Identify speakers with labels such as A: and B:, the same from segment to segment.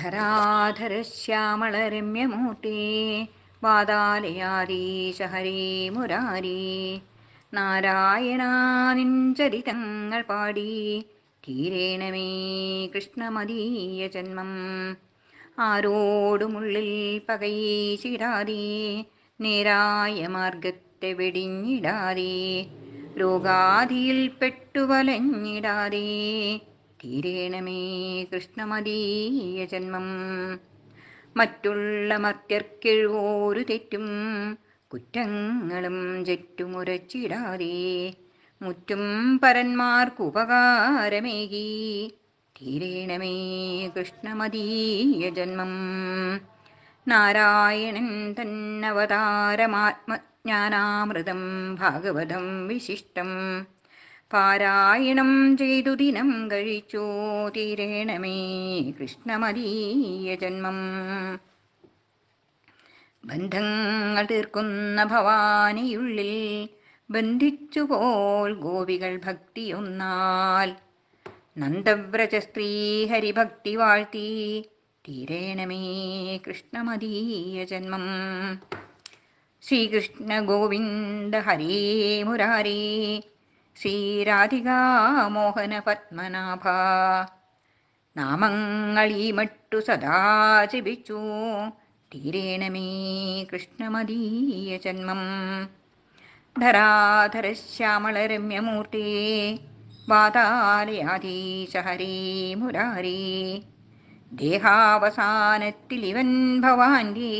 A: ധരാധരശ്യാമളരമ്യമൂർത്തി വാതാലയാരീശ ഹരേ മുരാരി നാരായണാനിഞ്ചരിതങ്ങൾ പാടി മേ കൃഷ്ണമതീയ ജന്മം ആരോടുമുള്ളിൽ പകയെ ചിടാതെ നേരായ മാർഗത്തെ വെടിഞ്ഞിടാതെ രോഗാതിയിൽ പെട്ടുവലഞ്ഞിടാതെ മേ കൃഷ്ണമതീയ ജന്മം മറ്റുള്ള മർത്യർക്കിഴുവോരു തെറ്റും കുറ്റങ്ങളും ചെറ്റുമുരച്ചിടാതെ മുറ്റും പരന്മാർക്കുപകാരമേകി തീരേണമേ കൃഷ്ണമതീയ ജന്മം നാരായണൻ തന്നവതാരമാത്മജ്ഞാനാമൃതം ഭാഗവതം വിശിഷ്ടം പാരായണം ചെയ്തു ദിനം കഴിച്ചോ തീരേണമേ കൃഷ്ണമതീയ ജന്മം ബന്ധങ്ങൾ തീർക്കുന്ന ഭവാനിയുള്ളിൽ ബന്ധിച്ചുപോൽ ഗോപികൾ ഭക്തിയൊന്നാൽ നന്ദവ്രജ സ്ത്രീ ഹരിഭക്തി വാഴ്ത്തി തീരേണമേ കൃഷ്ണമതീയ ജന്മം ശ്രീകൃഷ്ണ ഗോവിന്ദ ഹരേ മുരാരേ ശ്രീരാധികാ മോഹന പത്മനാഭ നാമങ്ങൾ ഈ മട്ടു സദാ ജപിച്ചു തീരേണമേ കൃഷ്ണമദീയ ജന്മം ധരാധരശ്യാമളരമ്യമൂർത്തേ വാതാലയാധീശ ഹരേ മുരാരേ ദേഹാവസാനത്തിലിവൻ ഭവാൻ്റെ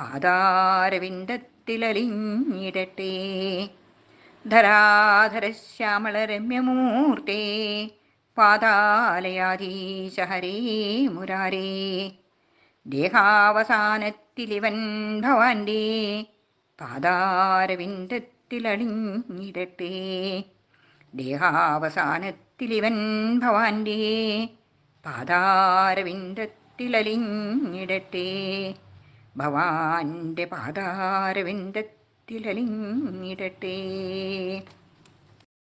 A: പാതാരവിന്ദത്തിലലിഞ്ഞിടട്ടെ ധരാധര ധരാധരശ്യാമളരമ്യമൂർത്തേ പാതാലയാധീശ ഹരേ മുരാരേ ദേഹാവസാനത്തിലിവൻ ഭവാന്റെ പാതാരവിന്ദത്തിലണിഞ്ഞിരട്ടെ ദേഹാവസാനത്തിലിവൻ ഭവാന്റെ പാതാരവിന്ദത്തിലലിഞ്ഞിടട്ടെ ഭവാന്റെ പാതാരവിന്ദത്തിൽ തിലലിങ്ങിടട്ടെ